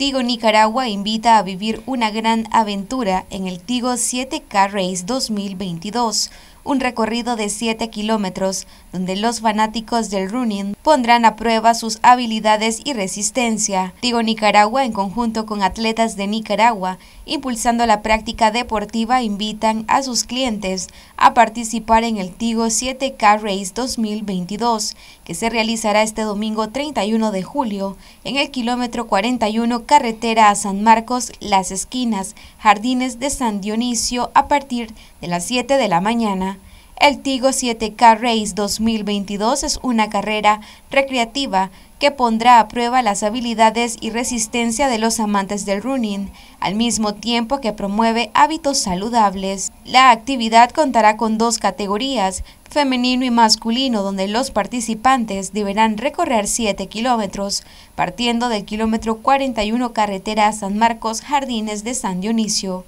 Tigo Nicaragua invita a vivir una gran aventura en el Tigo 7K Race 2022 un recorrido de 7 kilómetros, donde los fanáticos del running pondrán a prueba sus habilidades y resistencia. Tigo Nicaragua, en conjunto con atletas de Nicaragua, impulsando la práctica deportiva, invitan a sus clientes a participar en el Tigo 7K Race 2022, que se realizará este domingo 31 de julio en el kilómetro 41 carretera a San Marcos, Las Esquinas, Jardines de San Dionisio, a partir de las 7 de la mañana. El Tigo 7K Race 2022 es una carrera recreativa que pondrá a prueba las habilidades y resistencia de los amantes del running, al mismo tiempo que promueve hábitos saludables. La actividad contará con dos categorías, femenino y masculino, donde los participantes deberán recorrer 7 kilómetros, partiendo del kilómetro 41 carretera San Marcos Jardines de San Dionisio.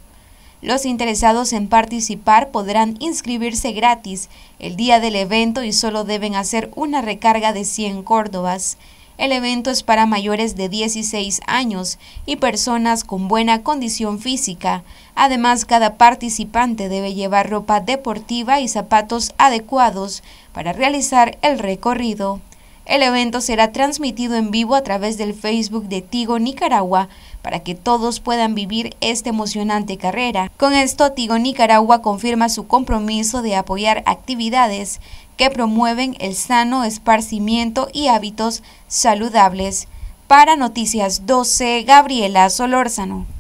Los interesados en participar podrán inscribirse gratis el día del evento y solo deben hacer una recarga de 100 córdobas. El evento es para mayores de 16 años y personas con buena condición física. Además, cada participante debe llevar ropa deportiva y zapatos adecuados para realizar el recorrido. El evento será transmitido en vivo a través del Facebook de Tigo Nicaragua para que todos puedan vivir esta emocionante carrera. Con esto, Tigo Nicaragua confirma su compromiso de apoyar actividades que promueven el sano esparcimiento y hábitos saludables. Para Noticias 12, Gabriela Solórzano.